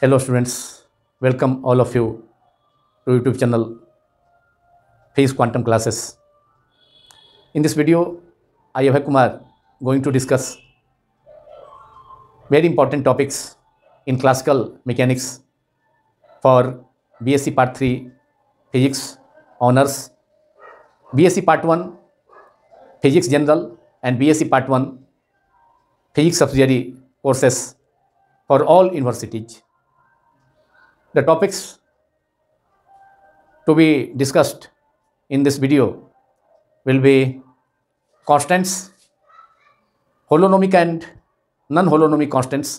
hello students welcome all of you to youtube channel phase quantum classes in this video i have kumar going to discuss very important topics in classical mechanics for bsc part 3 physics honors bsc part 1 physics general and bsc part 1 physics subsidiary courses for all universities the topics to be discussed in this video will be constants, holonomic and non-holonomic constants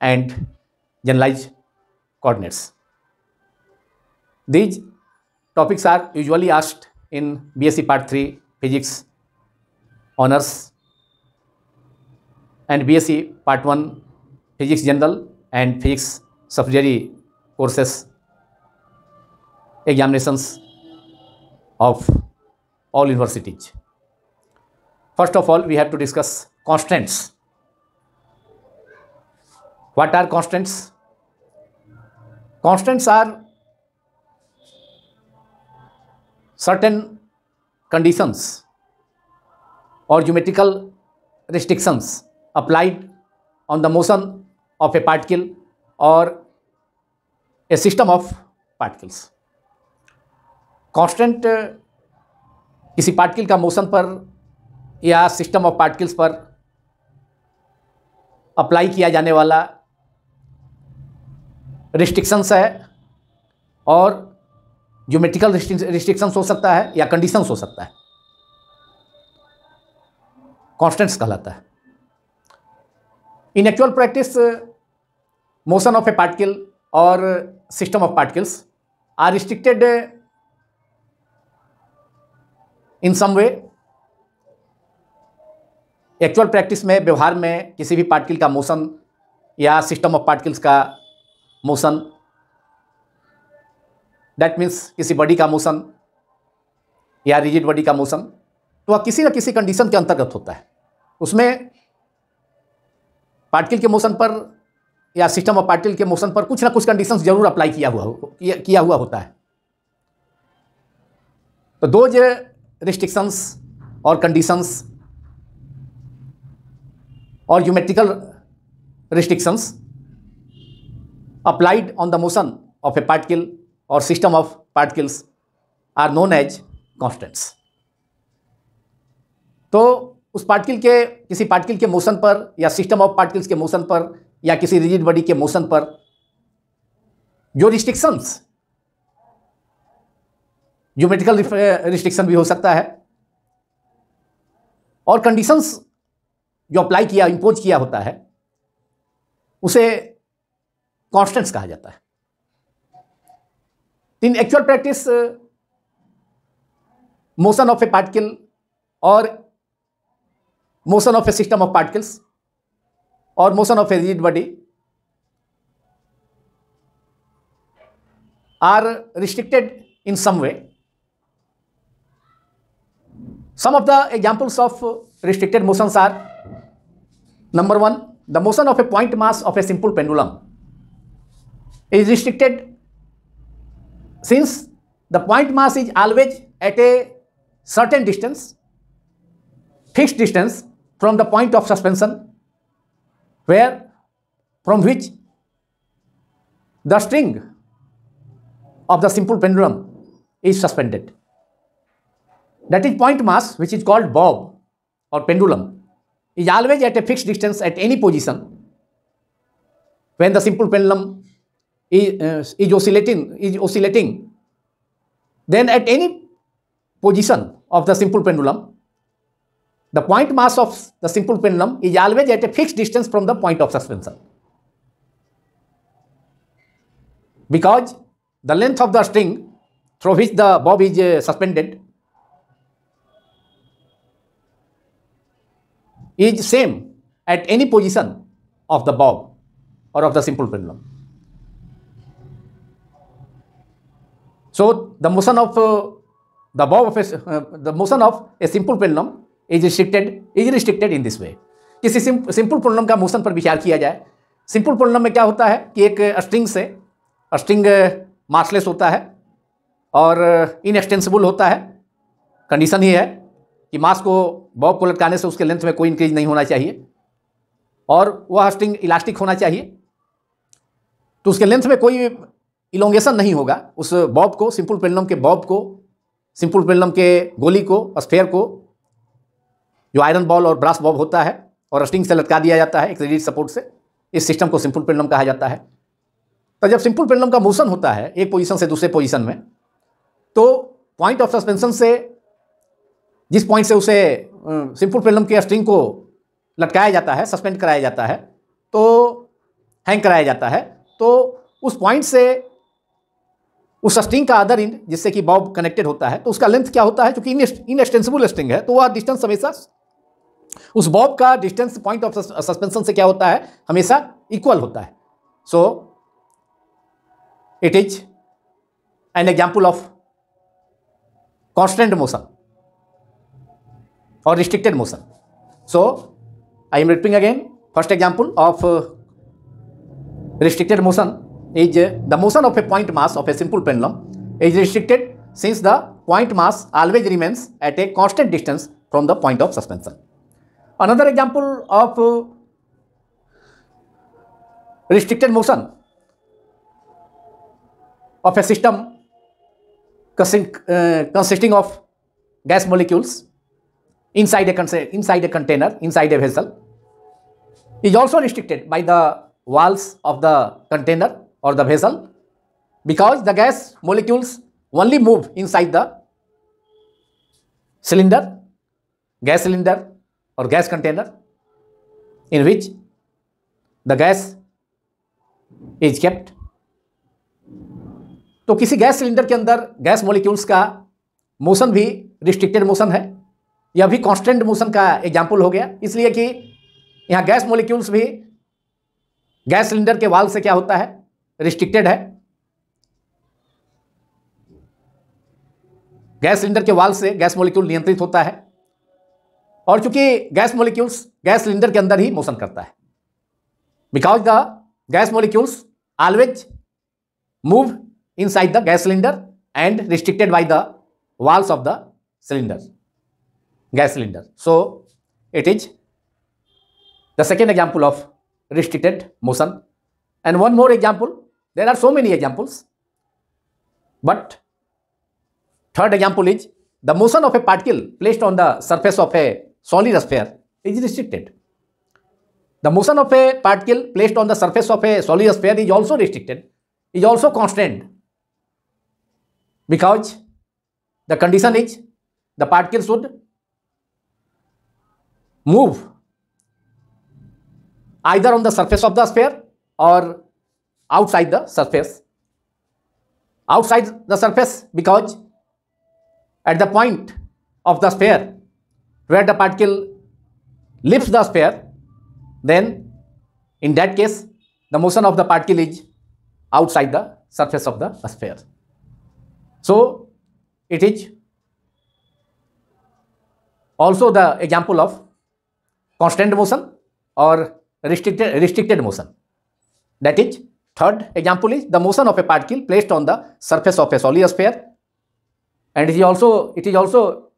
and generalized coordinates. These topics are usually asked in BSc Part 3 Physics Honors and BSc Part 1 Physics General and Physics Subsidiary courses, examinations of all universities. First of all, we have to discuss constraints. What are constants? Constants are certain conditions or geometrical restrictions applied on the motion of a particle or a system of particles constant uh, किसी particle का motion पर या system of particles पर apply किया जाने वाला restrictions है और ज्योमेट्रिकल रिस्ट्रिक्शंस हो सकता है या कंडीशंस हो सकता है कांस्टेंट्स कहलाता है in actual practice motion of a particle और system of particles are restricted in some way actual practice में व्यवहार में किसी भी पार्टिकल का मोशन या सिस्टम ऑफ पार्टिकल्स का मोशन दैट मीन्स किसी बॉडी का मोशन या रिजिड बॉडी का मोशन तो वह किसी न किसी कंडीशन के अंतर्गत होता है उसमें पार्टिकल के मोशन पर या सिस्टम ऑफ पार्टिकल के मोशन पर कुछ ना कुछ कंडीशंस जरूर अप्लाई किया हुआ किया हुआ होता है तो दो जो रिस्ट्रिक्शंस और कंडीशंस और geometrical restrictions applied on the motion of a particle और system of particles are known as constants तो उस पार्टिकल के किसी पार्टिकल के मोशन पर या सिस्टम ऑफ पार्टिकल्स के मोशन पर या किसी रिजिड बॉडी के मोशन पर जो रिस्ट्रिक्शंस ज्योमेट्रिकल रिस्ट्रिक्शन भी हो सकता है और कंडीशंस जो अप्लाई किया इंपोज किया होता है उसे कॉन्स्टेंट्स कहा जाता है in actual practice motion of a particle और motion of a system of particles or motion of a rigid body are restricted in some way. Some of the examples of restricted motions are number one, the motion of a point mass of a simple pendulum is restricted since the point mass is always at a certain distance, fixed distance from the point of suspension where from which the string of the simple pendulum is suspended. That is point mass which is called bob or pendulum is always at a fixed distance at any position when the simple pendulum is, uh, is oscillating is oscillating then at any position of the simple pendulum the point mass of the simple pendulum is always at a fixed distance from the point of suspension. Because the length of the string through which the bob is uh, suspended is same at any position of the bob or of the simple pendulum. So the motion of uh, the bob of a, uh, the motion of a simple pendulum is restricted is restricted in this way किसी simple problem का motion पर विचार किया जाए simple problem में क्या होता है कि एक स्ट्रिंग से स्ट्रिंग मार्सलेस uh, होता है और इनएक्सटेंसिबल uh, होता है कंडीशन ये है कि मास को बॉब को लटकाने से उसके लेंथ में कोई इंक्रीज नहीं होना चाहिए और वह स्ट्रिंग इलास्टिक होना चाहिए तो उसके लेंथ में कोई इलोंगेशन नहीं होगा उस बॉब को सिंपल पेंडलम के बॉब को सिंपल पेंडलम के गोली को स्फेयर को जो आयरन बॉल और ब्रास बॉब होता है और रस्टिंग से लटका दिया जाता है एक रिलीज सपोर्ट से इस सिस्टम को सिंपल पेंडलम कहा जाता है तो जब सिंपल पेंडलम का मोशन होता है एक पोजिशन से दूसरे पोजिशन में तो पॉइंट ऑफ सस्पेंशन से जिस पॉइंट से उसे सिंपल पेंडलम के स्ट्रिंग को लटकाया जाता है सस्पेंड कराया जाता है तो हैंग कराया जाता है तो उस पॉइंट से उस स्ट्रिंग का अदर इंड जिससे कि बॉब कनेक्टेड होता है तो उसका लेंथ क्या होता है क्योंकि इन एक्सटेंसिबल स्ट्रिंग है तो वह डिस्टेंस हमेशा उस बॉब का डिस्टेंस पॉइंट ऑफ सस्पेंशन से क्या होता है हमेशा इक्वल होता है so it is an example of constant motion और restricted motion so I am repeating again first example of restricted motion is the motion of a point mass of a simple pendulum is restricted since the point mass always remains at a constant distance from the point of suspension Another example of uh, restricted motion of a system uh, consisting of gas molecules inside a, inside a container, inside a vessel is also restricted by the walls of the container or the vessel because the gas molecules only move inside the cylinder, gas cylinder or gas container in which the gas is kept तो किसी gas cylinder के अंदर gas molecules का motion भी restricted motion है यह भी constant motion का एग्जाम्पल हो गया इसलिए कि यहाँ गैस मॉलिक्यूल्स भी गैस सिलेंडर के वाल से क्या होता है रिस्ट्रिक्टेड है गैस सिलेंडर के वाल से गैस मॉलिक्यूल नियंत्रित होता है और चूंकि गैस मोलिक्यूल्स गैस सिलेंडर के अंदर ही मोशन करता है because the gas molecules always move inside the gas cylinder and restricted by the walls of the cylinder gas cylinder so it is the second example of restricted motion and one more example there are so many examples but third example is the motion of a particle placed on the surface of a solid sphere is restricted. The motion of a particle placed on the surface of a solid sphere is also restricted, is also constrained because the condition is the particle should move either on the surface of the sphere or outside the surface. Outside the surface because at the point of the sphere where the particle leaves the sphere, then in that case, the motion of the particle is outside the surface of the sphere. So, it is also the example of constant motion or restricted, restricted motion. That is, third example is the motion of a particle placed on the surface of a solid sphere and it is also, it is also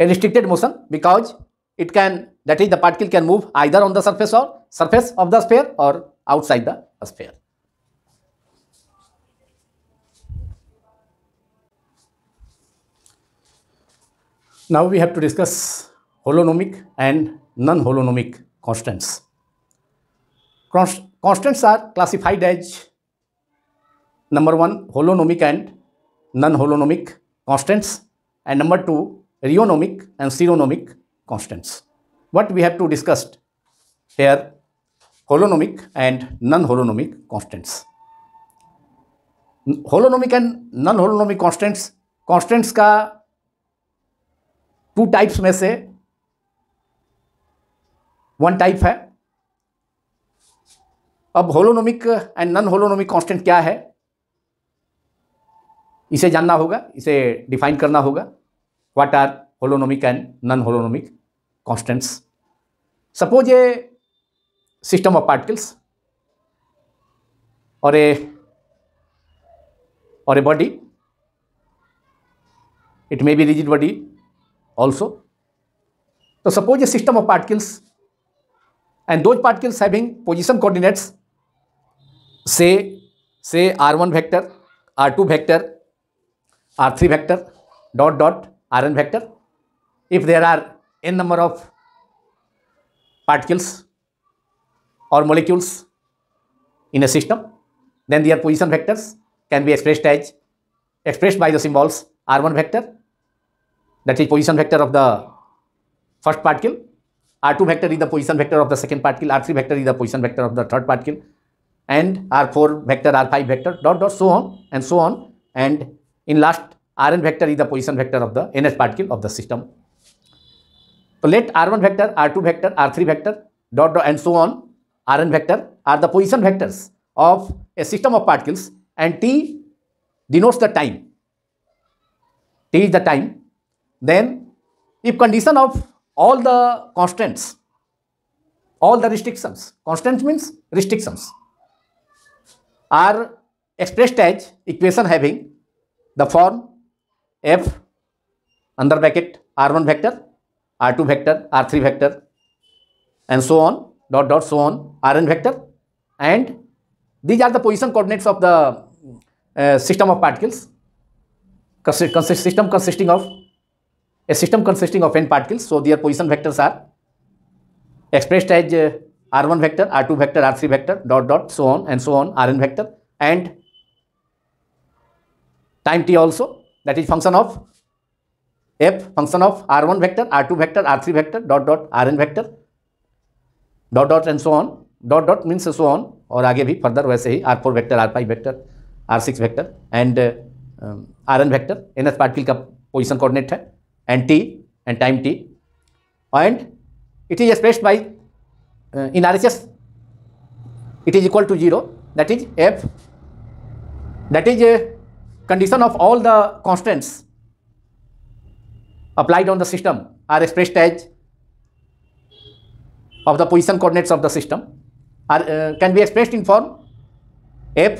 a restricted motion because it can, that is the particle can move either on the surface or surface of the sphere or outside the sphere. Now we have to discuss holonomic and non-holonomic constants. constants are classified as number one holonomic and non-holonomic constants and number two rheonomic and seronomic constants. What we have to discuss here holonomic and non-holonomic constants. Holonomic and non holonomic constants constants का two types में से one type है अब holonomic and non holonomic constant क्या है इसे जानना होगा इसे डिफाइन करना होगा what are holonomic and non-holonomic constants. Suppose a system of particles or a or a body it may be rigid body also so suppose a system of particles and those particles having position coordinates say say r1 vector r2 vector r3 vector dot dot Rn vector. If there are n number of particles or molecules in a system, then their position vectors can be expressed as expressed by the symbols R1 vector, that is position vector of the first particle, R2 vector is the position vector of the second particle, R3 vector is the position vector of the third particle, and R4 vector, R5 vector, dot dot so on and so on. And in last Rn vector is the position vector of the nth particle of the system. So let R1 vector, R2 vector, R3 vector, dot dot and so on, Rn vector are the position vectors of a system of particles and T denotes the time. T is the time. Then if condition of all the constants, all the restrictions, constants means restrictions, are expressed as equation having the form f under bracket r1 vector r2 vector r3 vector and so on dot dot so on rn vector and these are the position coordinates of the uh, system of particles consist, system consisting of a system consisting of n particles so their position vectors are expressed as uh, r1 vector r2 vector r3 vector dot dot so on and so on rn vector and time t also that is function of f function of r1 vector r2 vector r3 vector dot dot rn vector dot dot and so on dot dot means so on और आगे भी further वैसे ही r4 vector r5 vector r6 vector and R N vector N S particle का position coordinate है and T and time T and it is expressed by in R H S it is equal to zero that is F that is condition of all the constants applied on the system are expressed as of the position coordinates of the system are uh, can be expressed in form f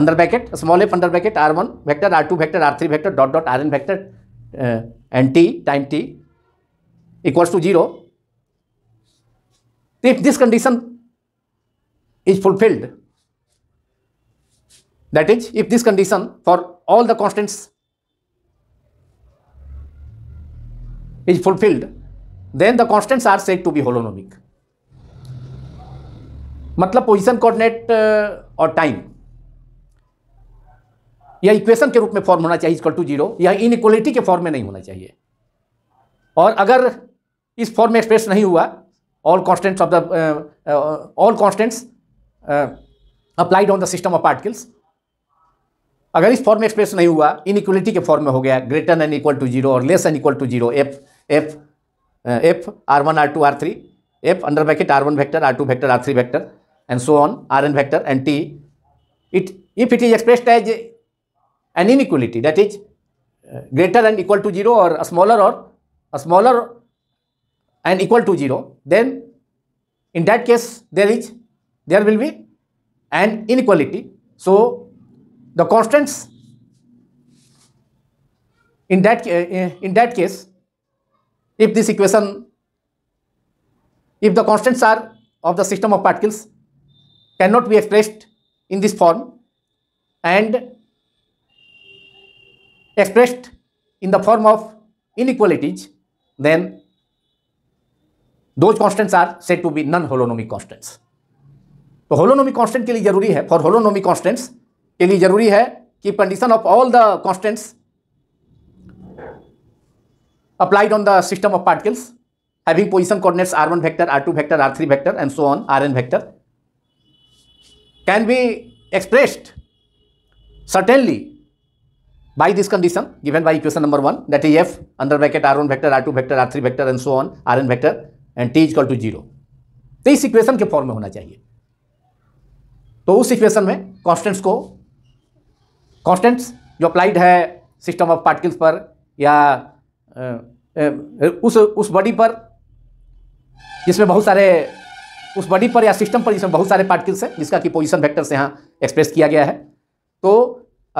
under bracket small f under bracket r1 vector r2 vector r3 vector dot dot rn vector uh, and t time t equals to 0 if this condition is fulfilled That is, if this condition for all the constants is fulfilled, then the constants are said to be holonomic. मतलब position coordinate uh, और time यह equation के रूप में form होना चाहिए equal to zero यह inequality के फॉर्म में नहीं होना चाहिए और अगर इस फॉर्म में एक्सप्रेस नहीं हुआ all constants of the all constants applied on the system of particles अगर इस फॉर्म में एक्सप्रेस नहीं हुआ इनइक्वलिटी के फॉर्म में हो गया greater and equal to zero और less and equal to zero F F F are one are two R three F under bracket R one vector R two vector are three vector and so on are N vector and T it if it is expressed as an inequality that is greater and equal to zero और smaller और smaller and equal to zero then in case there is there will be be an inequality so the constants in that uh, in that case if this equation if the constants are of the system of particles cannot be expressed in this form and expressed in the form of inequalities then those constants are said to be non holonomic constants तो holonomic constant के लिए hai for holonomic constants. के लिए जरूरी है कि condition of all the constants applied on the system of particles having position coordinates R one vector R two vector R three vector and so on are N vector can be expressed certainly by this condition given by equation number one that is F under bracket R one vector R two vector R three vector and so on are N vector and T is equal to zero तो इस equation के form में होना चाहिए तो उस equation में constants को कॉन्स्टेंट्स जो अप्लाइड है सिस्टम ऑफ पार्टिकल्स पर या उस उस बॉडी पर जिसमें बहुत सारे उस बॉडी पर या सिस्टम पर जिसमें बहुत सारे पार्टिकल्स हैं जिसका कि पोजिशन फैक्टर से यहाँ एक्सप्रेस किया गया है तो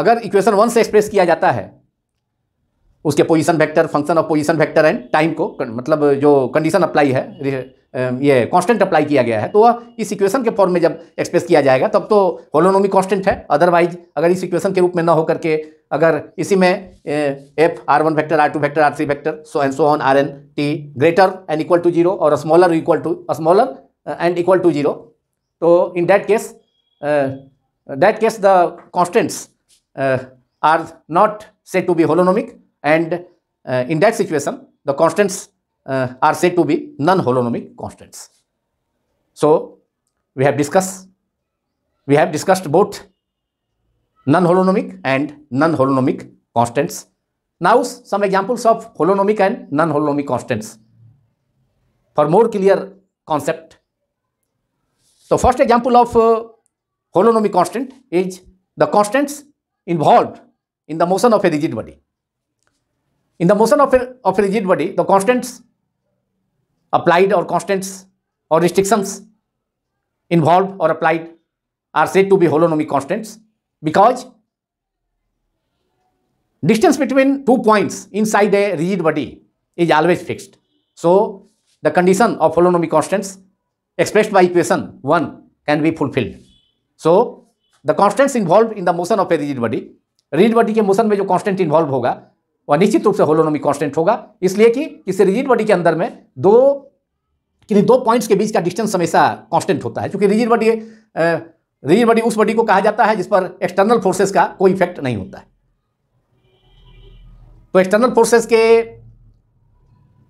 अगर इक्वेशन वन से एक्सप्रेस किया जाता है उसके position vector function of position vector and time को मतलब जो कंडीशन अप्लाई है ये कांस्टेंट अप्लाई किया गया है तो वह इस इक्वेशन के फॉर्म में जब एक्सप्रेस किया जाएगा तब तो होलोनोमी कांस्टेंट है अदरवाइज अगर इस इक्वेशन के रूप में ना हो करके अगर इसी में F are one vector R two vector are three vector so and so on are N T greater and equal to zero और smaller equal to smaller and equal to zero तो in that case that case the constants are not set to be holonomic and uh, in that situation the constants uh, are said to be non-holonomic constants. So we have discussed we have discussed both non-holonomic and non-holonomic constants. Now some examples of holonomic and non-holonomic constants for more clear concept. So first example of uh, holonomic constant is the constants involved in the motion of a rigid body. In the motion of a, of a rigid body, the constants applied or constants or restrictions involved or applied are said to be holonomic constants because distance between two points inside a rigid body is always fixed. So, the condition of holonomic constants expressed by equation 1 can be fulfilled. So, the constants involved in the motion of a rigid body, rigid body के motion में जो constant involved होगा और निश्चित रूप से होलोनोमी constant होगा इसलिए कि किसी रिजिड बॉडी के अंदर में दो किन्हीं दो पॉइंट्स के बीच का डिस्टेंस हमेशा कांस्टेंट होता है क्योंकि रिजिड बॉडी रिजिड बॉडी उस बॉडी को कहा जाता है जिस पर एक्सटर्नल फोर्सेस का कोई इफेक्ट नहीं होता है तो एक्सटर्नल फोर्सेस के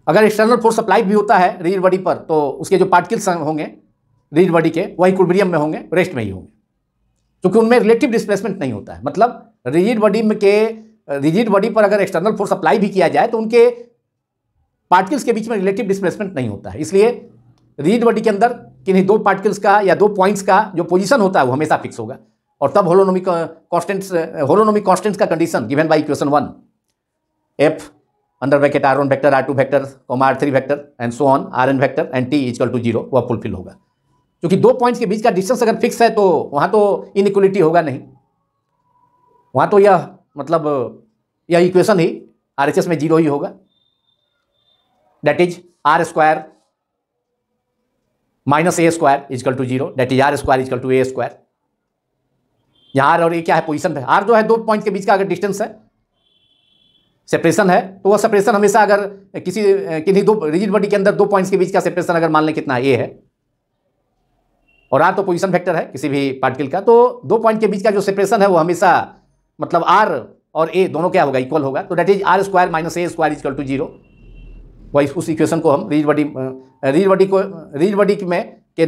अगर एक्सटर्नल फोर्स अप्लाई भी होता है रिजिड बॉडी पर तो उसके जो पार्टिकल्स होंगे रिजिड बॉडी के वही कुलबरियम में होंगे रेस्ट में ही होंगे क्योंकि उनमें रिलेटिव डिस्प्लेसमेंट नहीं होता है मतलब रिजिड बॉडी के रिजिड बॉडी पर अगर एक्सटर्नल फोर्स अप्लाई भी किया जाए तो उनके पार्टिकल्स के बीच में रिलेटिव डिस्प्लेसमेंट नहीं होता है इसलिए रिजिड बॉडी के अंदर किन्हीं दो पार्टिकल्स का या दो पॉइंट्स का जो पोजीशन होता है वो हमेशा फिक्स होगा और तब होलोनोमिक कॉन्स्टेंट्स होलोनोमिक कॉन्स्टेंट्स का condition given by equation one F under bracket R one vector R two vector comma R three vector and so on are N vector and T is equal to zero वह fulfil होगा क्योंकि दो points के बीच का distance अगर fix है तो वहाँ तो इनक्वलिटी होगा नहीं वहाँ तो यह मतलब यह इक्वेशन ही आर एच एस में जीरो ही होगा that is are square minus A square is equal to zero that is are square is equal to A square यहाँ आर और ये क्या है पोजिशन पे आर जो है दो पॉइंट के बीच का अगर डिस्टेंस है सेपरेशन है तो वह सेपरेशन हमेशा अगर किसी किन्हीं दो रिजिड बॉडी के अंदर दो पॉइंट्स के बीच का सेपरेशन अगर मान लें कितना ए है और आर तो पोजिशन फैक्टर है किसी भी पार्टिकल का तो दो पॉइंट के बीच का जो सेपरेशन है वो हमेशा मतलब आर और ए दोनों क्या होगा इक्वल होगा तो that is are square minus A square is equal to zero वही उस इक्वेशन को हम रीज बडी रीज बडी को रीज बडी में के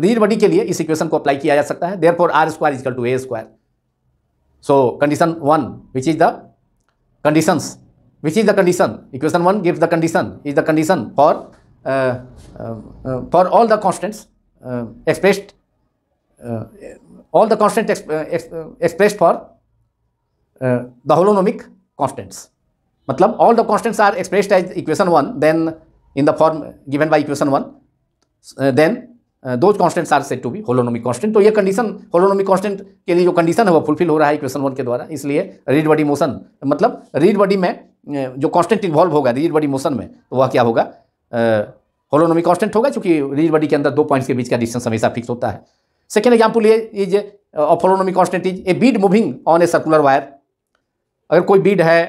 रीज बडी के लिए इस इक्वेशन को अप्लाई किया जा सकता है therefore r square is equal to A square so condition one which is the conditions which is the condition equation one give the condition is the condition for for all the constants expressed all the constant expressed for the holonomic constants मतलब all the constants are expressed as equation one then in the form given by equation one then though those constants are set to be holonomic constant तो ये condition holonomic constant के लिए जो condition है वो fulfil हो रहा है इक्वेशन वन के द्वारा इसलिए रीड बॉडी मोशन मतलब रीड बॉडी में uh, जो कॉन्स्टेंट इन्वॉल्व होगा रीड बॉडी मोशन में तो वह क्या होगा होलोनोमिक uh, कॉन्स्टेंट होगा चूंकि रीड बॉडी के अंदर दो पॉइंट्स के बीच का डिस्टेंस हमेशा फिक्स होता है सेकेंड एग्जाम्पल ये is of holonomic constant is a bead moving on a circular wire अगर कोई बीड है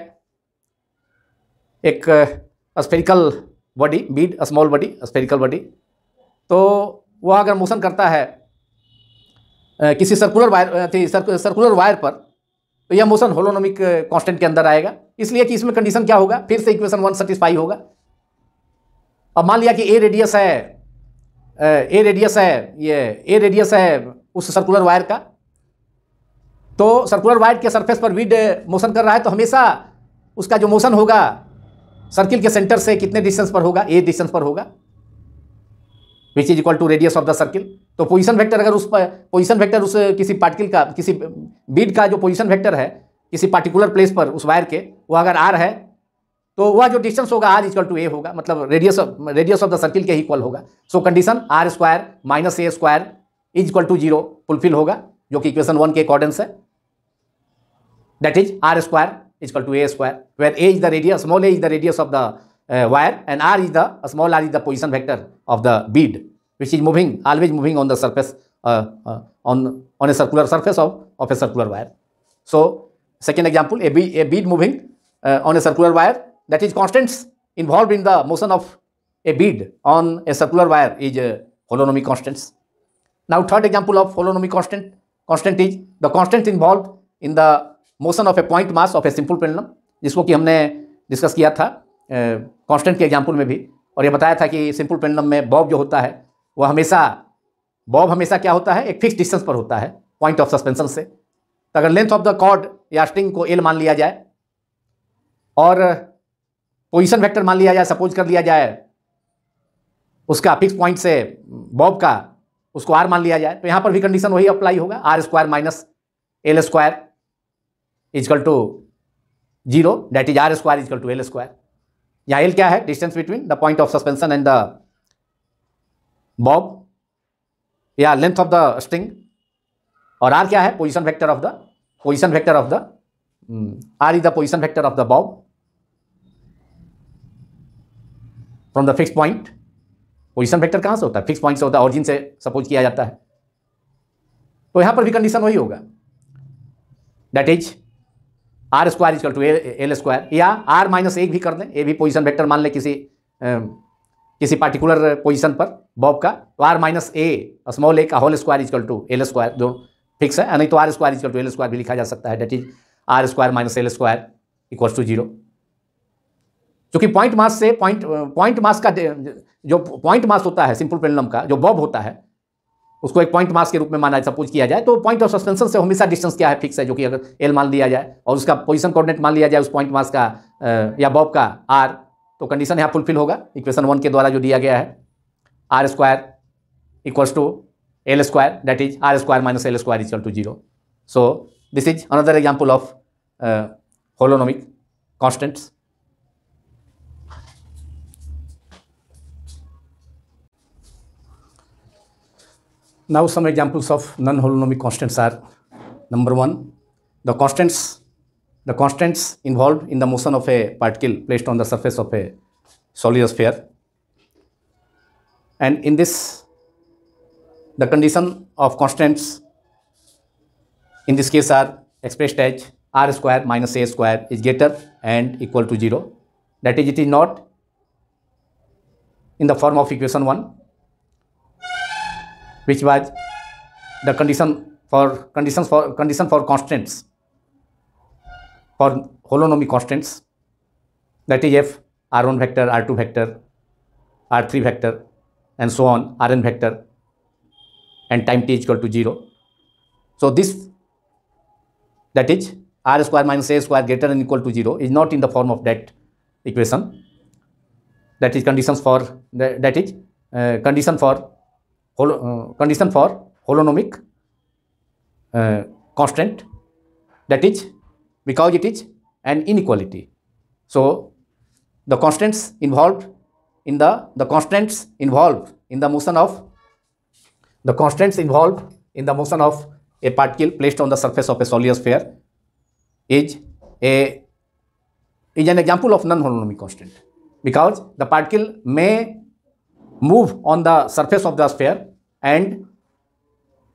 एक spherical body bead small body spherical body तो वह अगर मोशन करता है किसी सर्कुलर वायर थी सर्कुलर वायर पर तो यह मोशन होलोनोमिक कांस्टेंट के अंदर आएगा इसलिए कि इसमें कंडीशन क्या होगा फिर से इक्वेशन वन सेटिस्फाई होगा अब मान लिया कि ए रेडियस है ए रेडियस है ये ए रेडियस है उस सर्कुलर वायर का तो सर्कुलर वाइड के सरफेस पर विड मोशन eh, कर रहा है तो हमेशा उसका जो मोशन होगा सर्किल के सेंटर से कितने डिस्टेंस पर होगा ए डिस्टेंस पर होगा which is equal to radius of the circle तो पोजिशन वैक्टर अगर उस पर पोजिशन वैक्टर उस eh, किसी पार्टिकल का किसी बीड eh, का जो पोजिशन वैक्टर है किसी पार्टिकुलर प्लेस पर उस वायर के वह अगर आर है तो वह जो डिस्टेंस होगा आर इक्वल टू ए होगा मतलब radius of radius of the circle के इक्वल होगा so condition r square minus A square is equal to zero fulfil होगा जो कि इक्वेशन वन के अकॉर्डेंस है That is r square is equal to a square, where a is the radius, small a is the radius of the uh, wire and r is the, uh, small r is the position vector of the bead, which is moving, always moving on the surface, uh, uh on, on a circular surface of, of a circular wire. So, second example, a bead, a bead moving uh, on a circular wire, that is constants involved in the motion of a bead on a circular wire is uh, holonomic constants. Now, third example of holonomic constant, constant is the constant involved in the motion of a point mass of a simple pendulum जिसको कि हमने discuss किया था constant के example में भी और ये बताया था कि सिंपल पेंडलम में बॉब जो होता है वह हमेशा बॉब हमेशा क्या होता है एक फिक्स डिस्टेंस पर होता है पॉइंट ऑफ सस्पेंशन से तो अगर लेंथ ऑफ द कॉर्ड या स्ट्रिंग को एल मान लिया जाए और पोजिशन वैक्टर मान लिया जाए सपोज कर लिया जाए उसका फिक्स पॉइंट से बॉब का उसको आर मान लिया जाए तो यहाँ पर भी कंडीशन वही अप्लाई होगा r square minus l square is equal to zero that is are square is equal to l square यहाँ एल क्या है distance between the point of suspension and the bob या लेंथ ऑफ द स्ट्रिंग और r क्या है position vector of the position vector of the r is the position vector of the bob from the fix point position vector कहाँ से होता है fix point से होता है ऑरिजिन से सपोज किया जाता है तो यहाँ पर भी कंडीशन वही होगा that is are square is equal to l square या आर माइनस एक भी कर दें ये भी पोजिशन वेक्टर मान लें किसी किसी पार्टिकुलर पोजिशन पर बॉब का तो r minus a small a का whole square is equal to l square जो फिक्स है नहीं तो r square is equal to l square भी लिखा जा सकता है that is are square minus l square equals to zero क्योंकि पॉइंट मास से पॉइंट पॉइंट मास का जो पॉइंट मास होता है सिंपल पेंडलम का जो बॉब होता है उसको एक पॉइंट मास के रूप में माना सपोज किया जाए तो पॉइंट ऑफ सस्पेंशन से हमेशा डिस्टेंस क्या है फिक्स है जो कि अगर एल मान लिया जाए और उसका पोजिशन कॉर्डिनेट मान लिया जाए उस पॉइंट मास का या बॉब का आर तो कंडीशन यहाँ फुलफिल होगा इक्वेशन वन के द्वारा जो दिया गया है r square equals to l square that is are square minus l square equal to zero so this is another example of holonomic constants Now some examples of non-holonomic constants are number one, the constants, the constants involved in the motion of a particle placed on the surface of a solid sphere. And in this, the condition of constants in this case are expressed as r square minus a square is greater and equal to 0. That is, it is not in the form of equation 1 which was the condition for conditions for condition for constants for holonomy constants that is f r1 vector r2 vector r3 vector and so on rn vector and time t is equal to 0 so this that is r square minus a square greater than equal to 0 is not in the form of that equation that is conditions for that is uh, condition for holo, uh, condition for holonomic uh, that is because it is an inequality. So, the constraints involved in the, the constraints involved in the motion of the constraints involved in the motion of a particle placed on the surface of a solid sphere is a is an example of non-holonomic constraint because the particle may move on the surface of the sphere and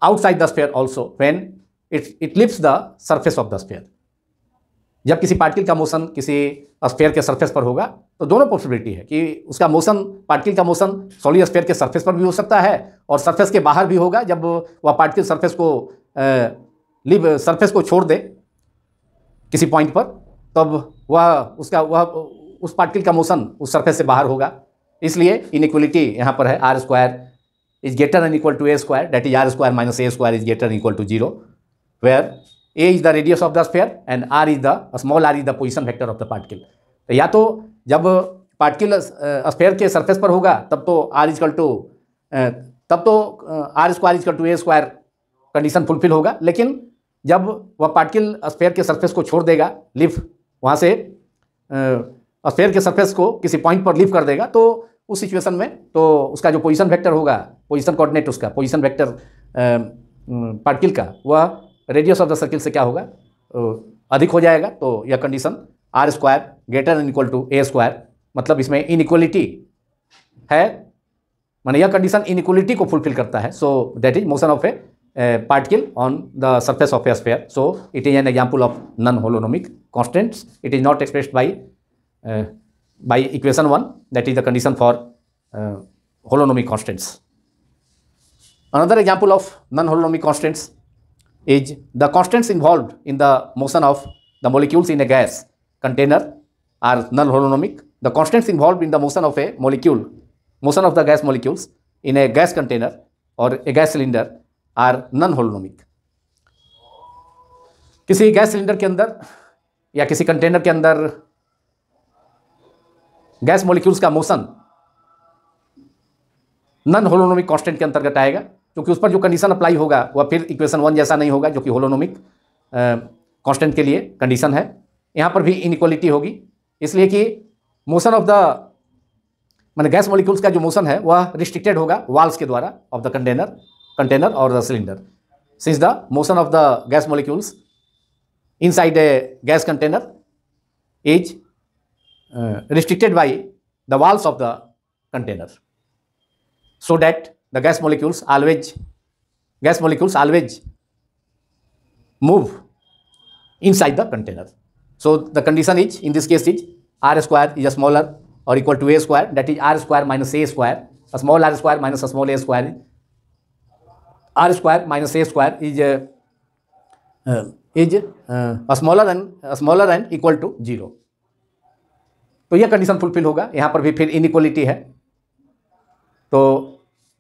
outside the sphere also when it, it leaves the surface of the sphere. जब किसी particle का motion किसी spare के surface पर होगा तो दोनों possibility है कि उसका मोशन पार्टिकल का मोशन सॉलिड स्पेयर के सरफेस पर भी हो सकता है और सरफेस के बाहर भी होगा जब वह पार्टिकल सरफेस को लिव सरफेस को छोड़ दे किसी पॉइंट पर तब वह उसका वह उस पार्टिकल का मोशन उस सरफेस से बाहर होगा इसलिए इनक्वलिटी यहाँ पर है r square is greater and equal to A square that is are square minus A square is greater equal to zero where a is the radius of the sphere and r is the small r is the position vector of the particle तो या तो जब particle sphere के surface पर होगा तब तो are is equal to तब तो r square is equal to A square condition fulfil होगा लेकिन जब वह पार्टिकल स्फेयर के सर्फेस को छोड़ देगा लिफ्ट वहाँ से स्फेयर के सर्फेस को किसी पॉइंट पर लिफ्ट कर देगा तो उस सिचुएशन में तो उसका जो पोजिशन वैक्टर होगा पोजिशन कॉर्डिनेट उसका पोजिशन वैक्टर पार्टिकल का वह रेडियस ऑफ द सर्किल से क्या होगा अधिक हो जाएगा तो यह condition r square greater and equal to A square मतलब इसमें इनइक्वलिटी है माने यह कंडीशन इनइक्वलिटी को फुलफिल करता है so that is motion of a particle on the surface of a sphere. So it is an example of non holonomic constants it is not expressed by by equation 1 that is the condition for uh, holonomic constants. Another example of non-holonomic constants is the constants involved in the motion of the molecules in a gas container are non-holonomic. The constants involved in the motion of a molecule, motion of the gas molecules in a gas container or a gas cylinder are non-holonomic. किसी gas cylinder के अंदर या किसी container के अंदर gas molecules का motion non holonomic constant के अंतर्गत आएगा क्योंकि उस पर जो कंडीशन अप्लाई होगा वह फिर इक्वेशन वन जैसा नहीं होगा जो कि होलोनोमिक कांस्टेंट के लिए कंडीशन है यहाँ पर भी इनक्वलिटी होगी इसलिए कि मोशन ऑफ द मैंने गैस मॉलिक्यूल्स का जो मोशन है वह रिस्ट्रिक्टेड होगा वाल्स के द्वारा ऑफ द कंटेनर कंटेनर और the cylinder since the motion of the gas molecules inside a gas container is Uh, restricted by the walls of the container so that the gas molecules always gas molecules always move inside the container so the condition is in this case is r square is smaller or equal to a square that is r square minus a square a small r square minus a small a square r square minus a square is a, uh, uh, is uh, smaller than smaller than equal to 0 तो यह condition fulfil होगा यहां पर भी फिर inequality है तो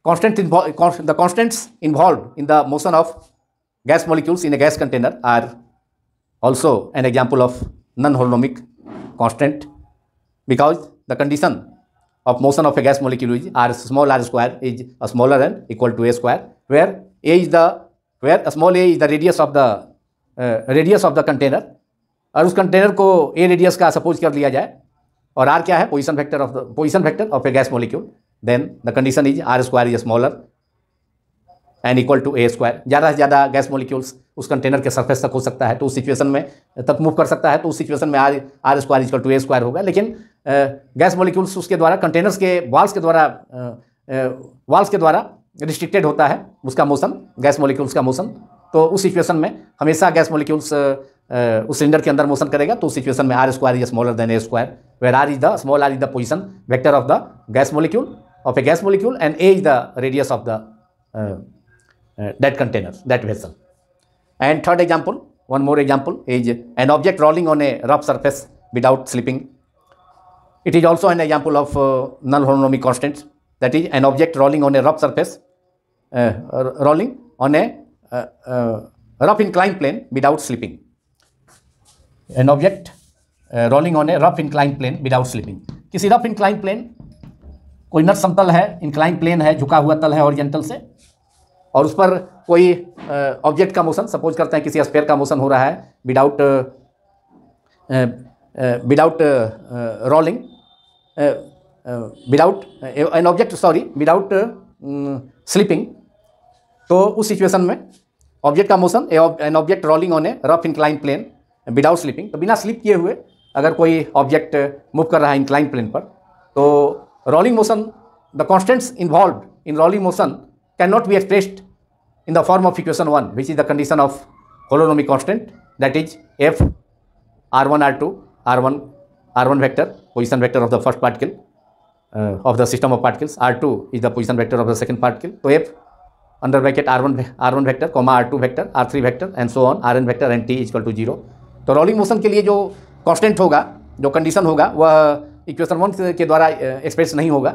constant the constants involve in the motion of gas molecules in a gas container are also an example of non holonomic constant because the condition of motion of a gas molecule is r small r square is a smaller and equal to A square where a is the where small a is the radius of the radius of the container और उस container को ए radius का suppose कर लिया जाए और r क्या है position vector of the position vector of a gas molecule then the condition is are square is smaller and equal to A square ज़्यादा से ज़्यादा गैस मोलिक्यूल्स उस कंटेनर के सरफेस तक हो सकता है तो उस सिचुएशन में तक मूव कर सकता है तो उस सिचुएशन में r r square is equal to A square होगा लेकिन गैस मोलिक्यूल्स उसके द्वारा कंटेनर्स के वाल्स के द्वारा वाल्स के द्वारा रिस्ट्रिक्टेड होता है उसका मोशन गैस मोलिक्यूल्स का मोशन तो उस सिचुएशन में हमेशा गैस मोलिक्यूल्स उस सिलेंडर के अंदर मोशन करेगा तो सिचुएशन में r square is smaller than a square where r is the small r is the position vector of the gas molecule of a gas molecule and a is the radius of the that container that vessel and third example one more example is an object rolling on a rough surface without slipping it is also an example of non holonomic constant that is an object rolling on a rough surface rolling on a rough in incline plane without slipping an object rolling on a rough rough plane without slipping किसी rough inclined plane कोई नट समतल है incline plane है झुका हुआ तल है ओरिजेंटल से और उस पर कोई ऑब्जेक्ट uh, का मोशन सपोज करते हैं किसी स्पेयर का मोशन हो रहा है without without rolling without an object sorry without slipping तो उस सिचुएशन में ऑब्जेक्ट का motion an object rolling on a rough incline plane without slipping तो बिना स्लिप किए हुए अगर कोई ऑब्जेक्ट मूव कर रहा है इंक्लाइन प्लेन पर तो rolling motion the constants involve in rolling motion can not be expressed in the form of equation one which is the condition of holonomic constant that is f are one are two r one r one vector position vector of the first particle of the system of particles r two is the position vector of the second particle तो f under bracket r one r one vector comma r two vector are three vector and so on are N vector and T is equal to zero तो rolling motion के लिए जो constant होगा जो condition होगा वह equation one के द्वारा एक्सप्रेस नहीं होगा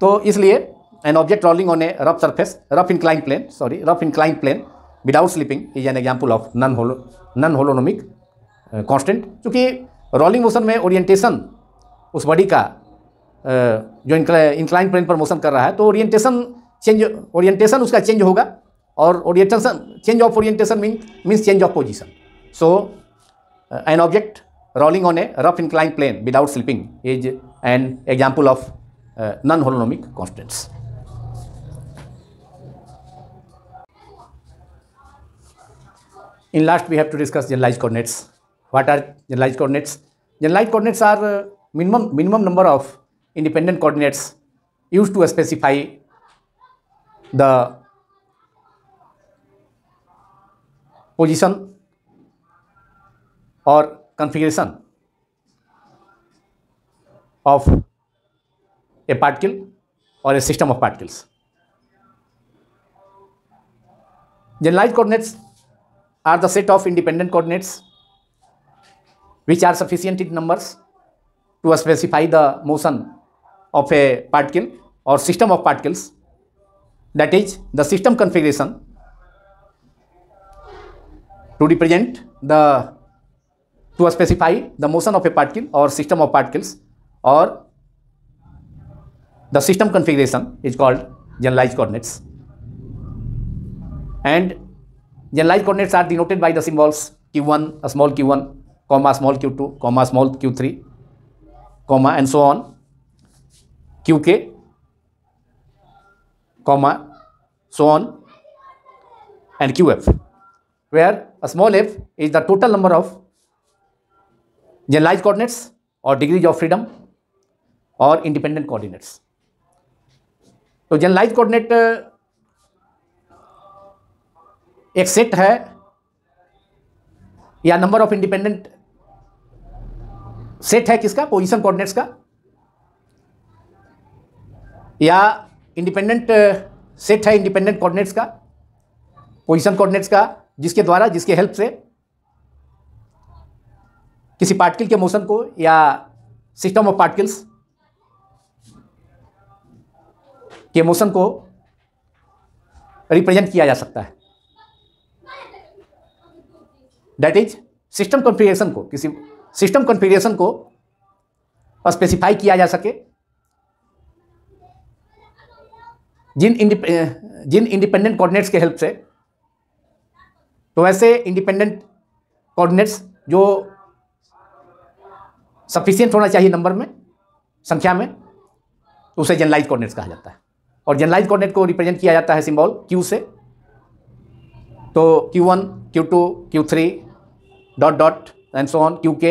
तो इसलिए an object rolling on a rough surface rough incline plane sorry rough incline plane without slipping is an example of non होलो नन होलोनोमिक कॉन्स्टेंट चूँकि रोलिंग मोशन में ओरिएंटेशन उस बॉडी का जो इंक्लाइन प्लेन पर मोशन कर रहा है तो ओरिएंटेशन चेंज ओरिएंटेशन उसका चेंज होगा और orientation change of orientation mean means change of position so uh, an object rolling on a rough inclined plane without slipping is an example of uh, non-holonomic constants. In last, we have to discuss generalized coordinates. What are generalized coordinates? Generalized coordinates are uh, minimum, minimum number of independent coordinates used to specify the position or configuration of a particle or a system of particles. Generalized coordinates are the set of independent coordinates which are sufficient in numbers to specify the motion of a particle or system of particles that is the system configuration to represent the to specify the motion of a particle or system of particles or the system configuration is called generalized coordinates. And generalized coordinates are denoted by the symbols q1, a small q1, comma, small q2, comma, small q3, comma, and so on, qk, comma, so on, and qf, where a small f is the total number of generalise coordinates और degrees of freedom और independent coordinates तो generalise coordinate uh, एक set है या number of independent set है किसका position coordinates का या इंडिपेंडेंट सेट uh, है इंडिपेंडेंट कोऑर्डिनेट्स का पोजीशन कोऑर्डिनेट्स का जिसके द्वारा जिसके हेल्प से किसी पार्टिकल के मोशन को या सिस्टम ऑफ पार्टिकल्स के मोशन को रिप्रेजेंट किया जा सकता है डैट इज सिस्टम कॉन्फ़िगरेशन को किसी सिस्टम कॉन्फ़िगरेशन को स्पेसिफाई किया जा सके जिन इंडिप जिन इंडिपेंडेंट कोऑर्डिनेट्स के हेल्प से तो वैसे इंडिपेंडेंट कोऑर्डिनेट्स जो सफिशियंट होना चाहिए नंबर में संख्या में उसे जनरलाइज कोऑर्डिनेट्स कहा जाता है और जनरलाइज कोऑर्डिनेट को रिप्रेजेंट किया जाता है सिंबल क्यू से तो q one q two q three dot dot and so on q k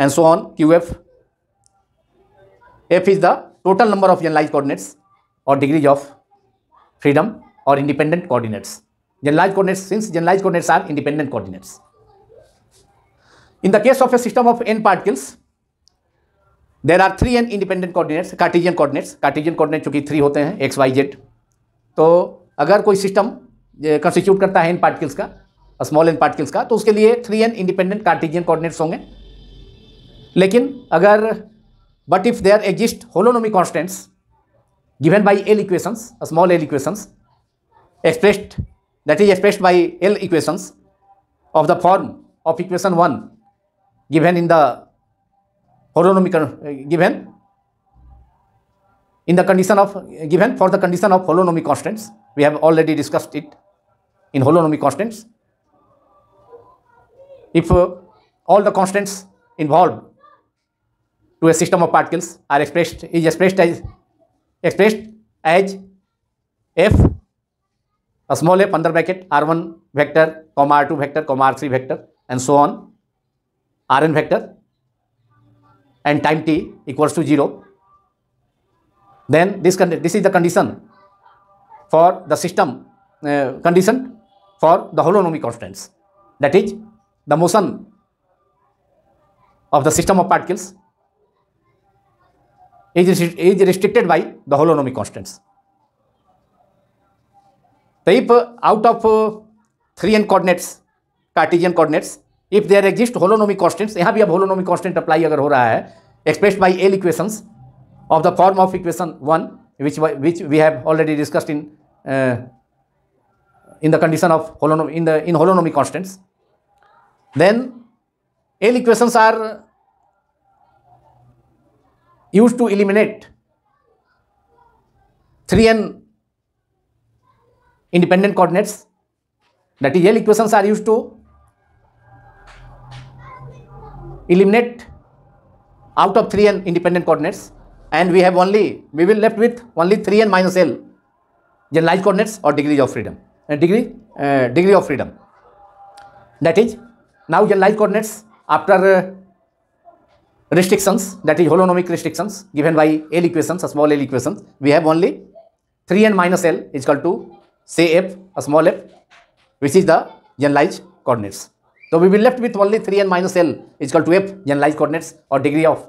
and so on q f f is the total number of generalise coordinates और degrees of freedom और independent coordinates generalise coordinates since generalise coordinates are independent coordinates In the case of a system of n particles, there are three n independent coordinates cartesian coordinates cartesian coordinate चूंकि three होते हैं x Y Z तो अगर कोई system constitute करता है इन particles का स्मॉल एन पार्टिकल्स का तो उसके लिए three n independent Cartesian coordinates होंगे लेकिन अगर but if there exist holonomy constants given by l equations small l equations expressed that is expressed by l equations of the form of equation one given in the holonomic uh, given in the condition of uh, given for the condition of holonomic constants we have already discussed it in holonomic constants if uh, all the constants involved to a system of particles are expressed is expressed as expressed as f a small f under bracket r1 vector comma r2 vector comma r3 vector and so on Rn vector and time t equals to 0, then this, this is the condition for the system uh, condition for the holonomy constants. That is, the motion of the system of particles is, is restricted by the holonomy constants. So if out of uh, three n coordinates, Cartesian coordinates, if there exist holonomy constants यहां भी अब होलोनोमी constant apply अगर हो रहा है express by l equation of the form of equation one which which we have already discussed in in the condition of holonomy in the in holonomy constants then l equation are use to eliminate three n independent coordinates that is l equation are use to eliminate out of 3 n independent coordinates and we have only, we will left with only 3 n minus l generalized coordinates or degrees of freedom, degree, uh, degree of freedom. That is, now generalized coordinates after uh, restrictions, that is holonomic restrictions given by L equations, a small L equations, we have only 3n minus L is equal to say f, a small f, which is the generalized coordinates. So we will left with only 3n minus L is equal to F generalized coordinates or degree of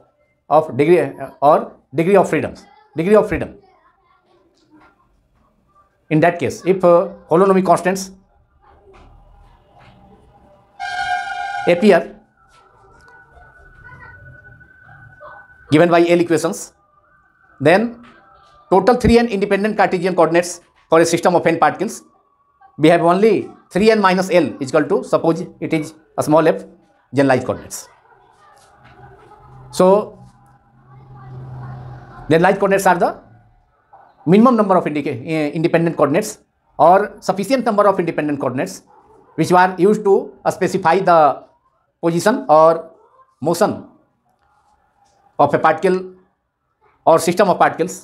of degree uh, or degree of freedoms. Degree of freedom. In that case, if uh, constants appear given by L equations, then total 3n independent Cartesian coordinates for a system of n particles, we have only three n minus l equal to suppose it is a small f generalized coordinates so generalized coordinates are the minimum number of इंडिके independent coordinates और sufficient number of independent coordinates which are use to specify the position और motion of a particle और system of particles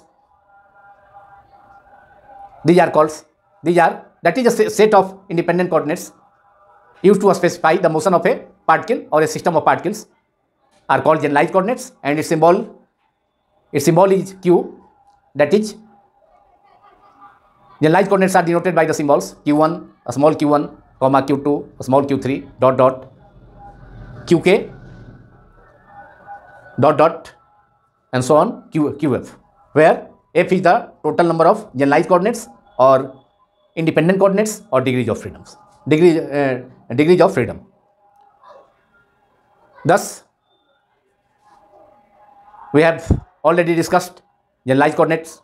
these are calls these are that is a set of independent coordinates used to specify the motion of a particle or a system of particles are called generalized coordinates and its symbol its symbol is q that is generalized coordinates are denoted by the symbols q1 a small q1 comma q2 a small q3 dot dot qk dot dot and so on q qf where f is the total number of generalized coordinates or independent coordinates or degrees of freedoms, degree, uh, degrees of freedom. Thus, we have already discussed generalized coordinates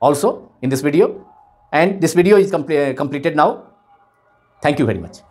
also in this video and this video is comple uh, completed now. Thank you very much.